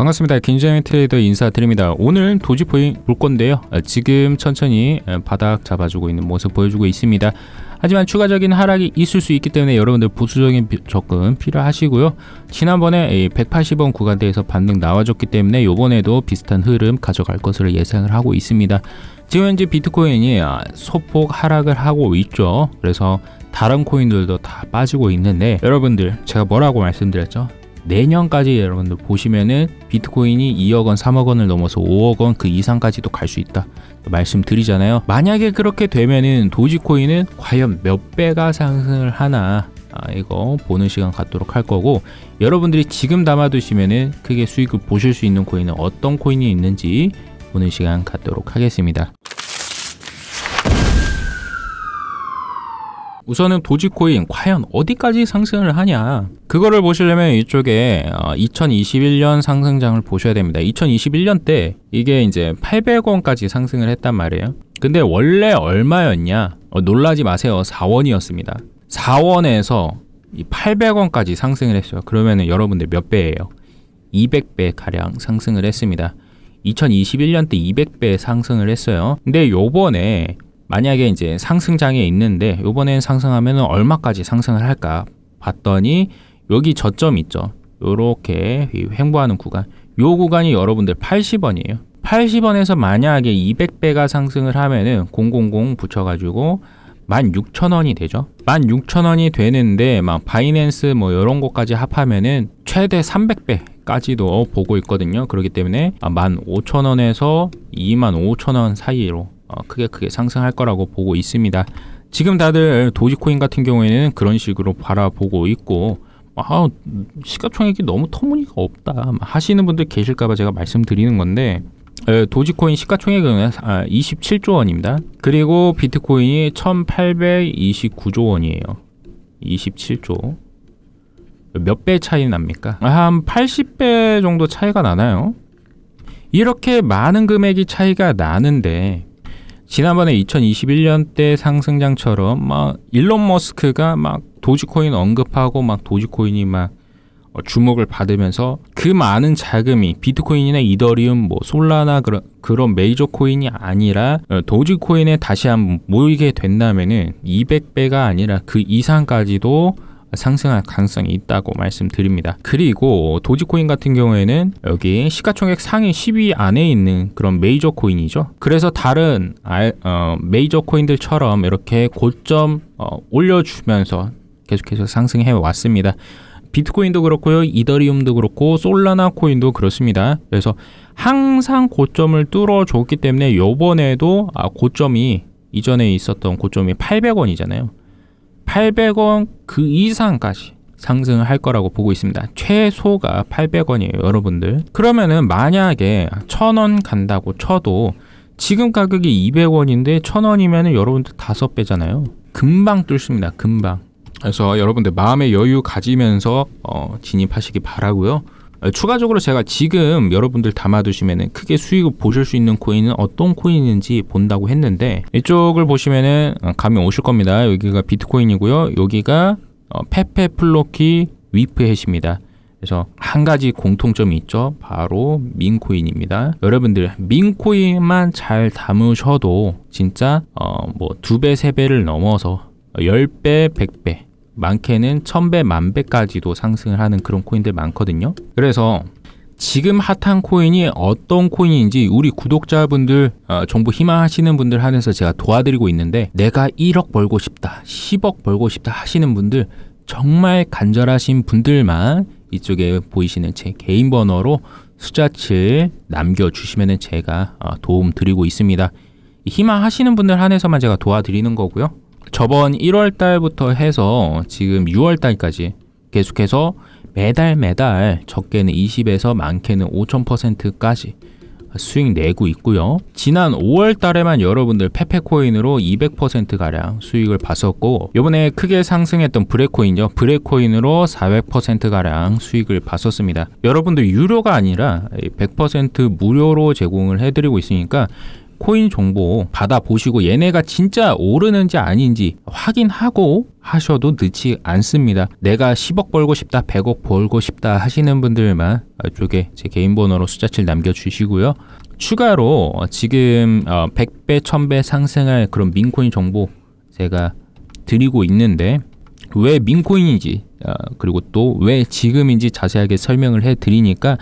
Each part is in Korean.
반갑습니다. 김재민 트레이더 인사드립니다. 오늘 도지포인 볼 건데요. 지금 천천히 바닥 잡아주고 있는 모습 보여주고 있습니다. 하지만 추가적인 하락이 있을 수 있기 때문에 여러분들 보수적인 접근 필요하시고요. 지난번에 180원 구간대에서 반등 나와줬기 때문에 이번에도 비슷한 흐름 가져갈 것을 예상을 하고 있습니다. 지금 현재 비트코인이 소폭 하락을 하고 있죠. 그래서 다른 코인들도 다 빠지고 있는데 여러분들 제가 뭐라고 말씀드렸죠? 내년까지 여러분들 보시면은 비트코인이 2억 원, 3억 원을 넘어서 5억 원 그 이상까지도 갈 수 있다. 말씀드리잖아요. 만약에 그렇게 되면은 도지코인은 과연 몇 배가 상승을 하나 아, 이거 보는 시간 갖도록 할 거고 여러분들이 지금 담아두시면은 크게 수익을 보실 수 있는 코인은 어떤 코인이 있는지 보는 시간 갖도록 하겠습니다. 우선은 도지코인 과연 어디까지 상승을 하냐 그거를 보시려면 이쪽에 2021년 어, 상승장을 보셔야 됩니다 2021년 때 이게 이제 800원까지 상승을 했단 말이에요 근데 원래 얼마였냐 어, 놀라지 마세요 4원이었습니다 4원에서 800원까지 상승을 했어요 그러면 여러분들 몇 배예요 200배 가량 상승을 했습니다 2021년 때 200배 상승을 했어요 근데 요번에 만약에 이제 상승장에 있는데 이번엔 상승하면 얼마까지 상승을 할까 봤더니 여기 저점 있죠 요렇게 횡보하는 구간 요 구간이 여러분들 80원이에요 80원에서 만약에 200배가 상승을 하면은 000 붙여가지고 16,000원이 되죠 16,000원이 되는데 막 바이낸스 뭐 이런 것까지 합하면은 최대 300배까지도 보고 있거든요 그렇기 때문에 15,000원에서 25,000원 사이로 어, 크게 크게 상승할 거라고 보고 있습니다. 지금 다들 도지코인 같은 경우에는 그런 식으로 바라보고 있고 아 시가총액이 너무 터무니가 없다 하시는 분들 계실까봐 제가 말씀드리는 건데 도지코인 시가총액은 27조 아, 원입니다. 그리고 비트코인이 1829조 원이에요. 27조 몇 배 차이 납니까? 한 80배 정도 차이가 나나요? 이렇게 많은 금액이 차이가 나는데 지난번에 2021년 때 상승장처럼 막 일론 머스크가 막 도지코인 언급하고 막 도지코인이 막 어, 주목을 받으면서 그 많은 자금이 비트코인이나 이더리움, 뭐 솔라나 그런 그런 메이저 코인이 아니라 어, 도지코인에 다시 한번 모이게 된다면은 200배가 아니라 그 이상까지도 상승할 가능성이 있다고 말씀드립니다. 그리고 도지코인 같은 경우에는 여기 시가총액 상위 10위 안에 있는 그런 메이저 코인이죠. 그래서 다른 알, 어, 메이저 코인들처럼 이렇게 고점 어, 올려주면서 계속해서 상승해 왔습니다. 비트코인도 그렇고요. 이더리움도 그렇고 솔라나 코인도 그렇습니다. 그래서 항상 고점을 뚫어줬기 때문에 요번에도 아, 고점이 이전에 있었던 고점이 800원이잖아요. 800원 그 이상까지 상승을 할 거라고 보고 있습니다. 최소가 800원이에요, 여러분들. 그러면은 만약에 1000원 간다고 쳐도 지금 가격이 200원인데 1 0 0 0원이면 여러분들 다섯 배잖아요 금방 뚫습니다. 금방. 그래서 여러분들 마음의 여유 가지면서 어, 진입하시기 바라고요. 어, 추가적으로 제가 지금 여러분들 담아두시면 크게 수익을 보실 수 있는 코인은 어떤 코인인지 본다고 했는데 이쪽을 보시면은 어, 감이 오실 겁니다. 여기가 비트코인이고요. 여기가 어, 페페플로키 위프 햇입니다. 그래서 한 가지 공통점이 있죠. 바로 민코인입니다. 여러분들 민코인만 잘 담으셔도 진짜 어뭐 두 배, 세 배를 넘어서 10배, 100배 많게는 1000배, 만배까지도 상승을 하는 그런 코인들 많거든요. 그래서 지금 핫한 코인이 어떤 코인인지 우리 구독자분들 어, 정보 희망하시는 분들 한해서 제가 도와드리고 있는데 내가 1억 벌고 싶다 10억 벌고 싶다 하시는 분들 정말 간절하신 분들만 이쪽에 보이시는 제 개인 번호로 숫자 7 남겨주시면 제가 어, 도움 드리고 있습니다 희망하시는 분들 한해서만 제가 도와드리는 거고요 저번 1월 달부터 해서 지금 6월 달까지 계속해서 매달 매달 적게는 20에서 많게는 5,000%까지 수익 내고 있고요. 지난 5월 달에만 여러분들 페페코인으로 200%가량 수익을 봤었고 요번에 크게 상승했던 브레코인이죠. 브레코인으로 400%가량 수익을 봤었습니다. 여러분들 유료가 아니라 100% 무료로 제공을 해드리고 있으니까 코인 정보 받아보시고 얘네가 진짜 오르는지 아닌지 확인하고 하셔도 늦지 않습니다. 내가 10억 벌고 싶다, 100억 벌고 싶다 하시는 분들만 이쪽에 제 개인 번호로 숫자치를 남겨주시고요. 추가로 지금 100배, 어, 1000배 상승할 그런 민코인 정보 제가 드리고 있는데 왜 민코인인지 어, 그리고 또 왜 지금인지 자세하게 설명을 해드리니까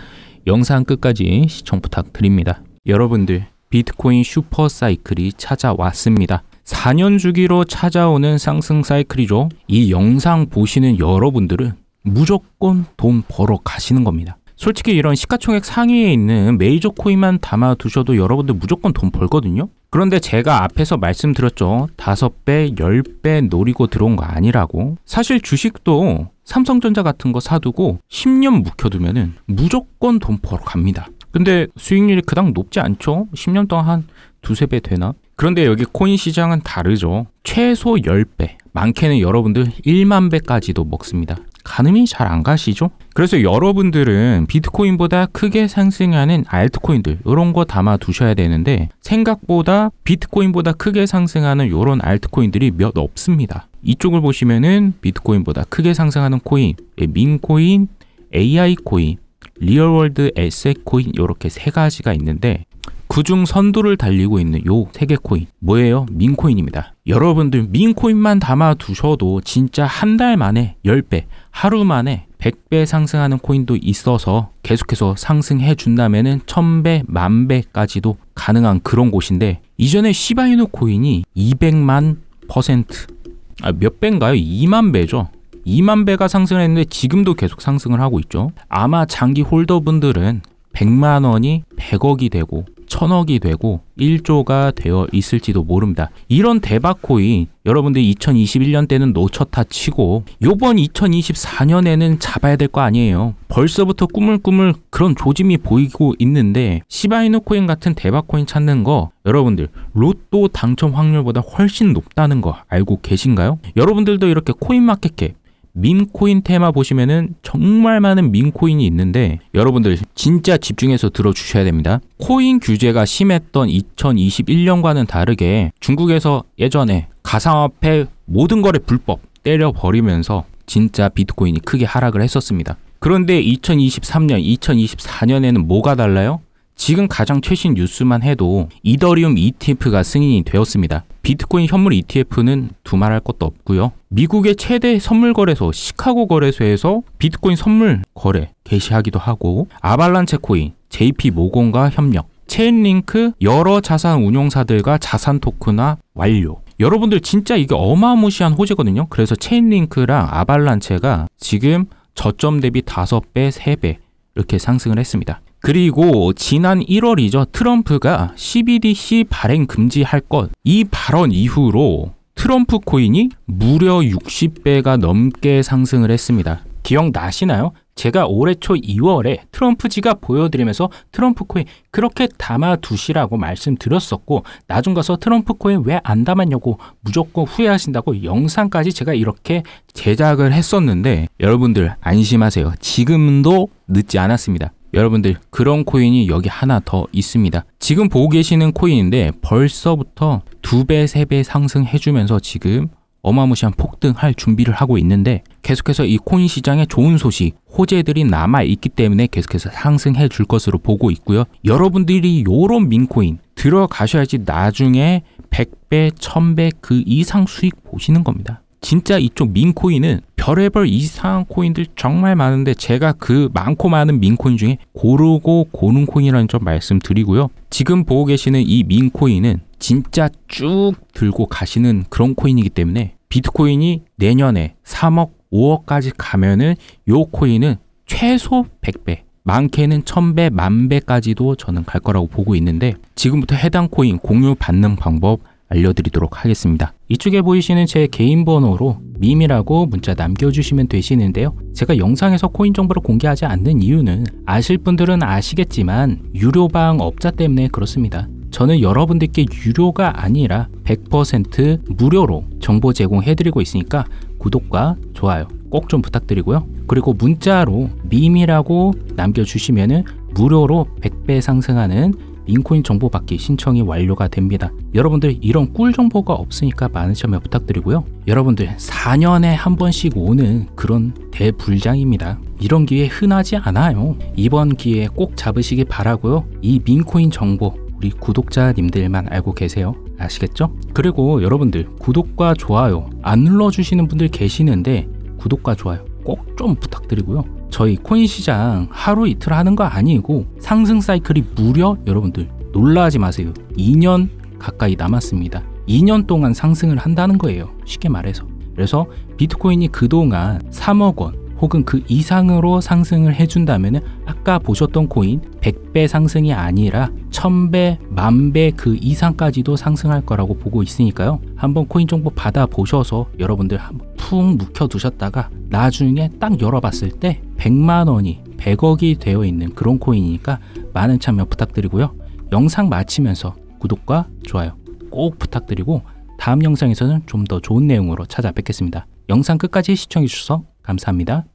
영상 끝까지 시청 부탁드립니다. 여러분들 비트코인 슈퍼 사이클이 찾아왔습니다. 4년 주기로 찾아오는 상승 사이클이죠. 이 영상 보시는 여러분들은 무조건 돈 벌어 가시는 겁니다. 솔직히 이런 시가총액 상위에 있는 메이저 코인만 담아두셔도 여러분들 무조건 돈 벌거든요. 그런데 제가 앞에서 말씀드렸죠. 5배, 10배 노리고 들어온 거 아니라고. 사실 주식도 삼성전자 같은 거 사두고 10년 묵혀두면 무조건 돈 벌어 갑니다. 근데 수익률이 그닥 높지 않죠? 10년 동안 한 두세 배 되나? 그런데 여기 코인 시장은 다르죠. 최소 10배, 많게는 여러분들 1만 배까지도 먹습니다. 가늠이 잘 안 가시죠? 그래서 여러분들은 비트코인보다 크게 상승하는 알트코인들 이런 거 담아 두셔야 되는데 생각보다 비트코인보다 크게 상승하는 이런 알트코인들이 몇 없습니다. 이쪽을 보시면은 비트코인보다 크게 상승하는 코인, 예, 민코인, AI 코인 리얼월드 에세 코인 이렇게 세 가지가 있는데 그 중 선두를 달리고 있는 요 세 개 코인 뭐예요? 민코인입니다. 여러분들 민코인만 담아 두셔도 진짜 한 달 만에 10배, 하루 만에 100배 상승하는 코인도 있어서 계속해서 상승해 준다면은 1000배, 만배까지도 가능한 그런 곳인데 이전에 시바이노 코인이 200만 퍼센트 아, 몇 배인가요? 2만 배죠. 2만 배가 상승했는데 지금도 계속 상승을 하고 있죠. 아마 장기 홀더분들은 100만 원이 100억이 되고 1000억이 되고 1조가 되어 있을지도 모릅니다. 이런 대박 코인 여러분들 2021년 때는 놓쳤다 치고 요번 2024년에는 잡아야 될 거 아니에요. 벌써부터 꾸물꾸물 그런 조짐이 보이고 있는데 시바이노 코인 같은 대박 코인 찾는 거 여러분들 로또 당첨 확률보다 훨씬 높다는 거 알고 계신가요? 여러분들도 이렇게 코인 마켓캡 민코인 테마 보시면은 정말 많은 민코인이 있는데 여러분들 진짜 집중해서 들어주셔야 됩니다. 코인 규제가 심했던 2021년과는 다르게 중국에서 예전에 가상화폐 모든 거래 불법 때려버리면서 진짜 비트코인이 크게 하락을 했었습니다. 그런데 2023년, 2024년에는 뭐가 달라요? 지금 가장 최신 뉴스만 해도 이더리움 ETF가 승인이 되었습니다. 비트코인 현물 ETF는 두말할 것도 없고요. 미국의 최대 선물 거래소 시카고 거래소에서 비트코인 선물 거래 개시하기도 하고 아발란체 코인, JP 모건과 협력, 체인링크 여러 자산 운용사들과 자산 토크나 완료. 여러분들 진짜 이게 어마무시한 호재거든요. 그래서 체인링크랑 아발란체가 지금 저점 대비 5배, 3배 이렇게 상승을 했습니다. 그리고 지난 1월이죠. 트럼프가 CBDC 발행 금지할 것 이 발언 이후로 트럼프 코인이 무려 60배가 넘게 상승을 했습니다. 기억나시나요? 제가 올해 초 2월에 트럼프지가 보여드리면서 트럼프 코인 그렇게 담아두시라고 말씀드렸었고 나중 가서 트럼프 코인 왜 안 담았냐고 무조건 후회하신다고 영상까지 제가 이렇게 제작을 했었는데 여러분들 안심하세요. 지금도 늦지 않았습니다. 여러분들 그런 코인이 여기 하나 더 있습니다. 지금 보고 계시는 코인인데 벌써부터 두 배, 세 배 상승해주면서 지금 어마무시한 폭등할 준비를 하고 있는데 계속해서 이 코인 시장에 좋은 소식, 호재들이 남아있기 때문에 계속해서 상승해 줄 것으로 보고 있고요. 여러분들이 요런 민코인 들어가셔야지 나중에 100배, 1000배 그 이상 수익 보시는 겁니다. 진짜 이쪽 민코인은 별래벌 이상한 코인들 정말 많은데 제가 그 많고 많은 민코인 중에 고르고 고는 코인이라는 점 말씀드리고요. 지금 보고 계시는 이 민코인은 진짜 쭉 들고 가시는 그런 코인이기 때문에 비트코인이 내년에 3억, 5억까지 가면은 요 코인은 최소 100배, 많게는 1000배, 만배까지도 저는 갈 거라고 보고 있는데 지금부터 해당 코인 공유 받는 방법 알려드리도록 하겠습니다. 이쪽에 보이시는 제 개인 번호로 미미라고 문자 남겨주시면 되시는데요. 제가 영상에서 코인 정보를 공개하지 않는 이유는 아실 분들은 아시겠지만 유료방 업자 때문에 그렇습니다. 저는 여러분들께 유료가 아니라 100% 무료로 정보 제공해드리고 있으니까 구독과 좋아요 꼭 좀 부탁드리고요. 그리고 문자로 미미라고 남겨주시면 무료로 100배 상승하는 인코인 정보 받기 신청이 완료가 됩니다. 여러분들 이런 꿀 정보가 없으니까 많은 참여 부탁드리고요. 여러분들 4년에 한 번씩 오는 그런 대불장입니다. 이런 기회 흔하지 않아요. 이번 기회에 꼭 잡으시기 바라고요. 이 민코인 정보 우리 구독자님들만 알고 계세요. 아시겠죠? 그리고 여러분들 구독과 좋아요 안 눌러주시는 분들 계시는데 구독과 좋아요 꼭 좀 부탁드리고요. 저희 코인 시장 하루 이틀 하는 거 아니고 상승 사이클이 무려 여러분들 놀라지 마세요. 2년 가까이 남았습니다. 2년 동안 상승을 한다는 거예요. 쉽게 말해서. 그래서 비트코인이 그동안 3억 원 혹은 그 이상으로 상승을 해준다면 아까 보셨던 코인 100배 상승이 아니라 1000배, 10,000배 그 이상까지도 상승할 거라고 보고 있으니까요. 한번 코인 정보 받아보셔서 여러분들 한번 푹 묵혀두셨다가 나중에 딱 열어봤을 때 100만 원이 100억이 되어 있는 그런 코인이니까 많은 참여 부탁드리고요. 영상 마치면서 구독과 좋아요 꼭 부탁드리고 다음 영상에서는 좀 더 좋은 내용으로 찾아뵙겠습니다. 영상 끝까지 시청해주셔서 감사합니다.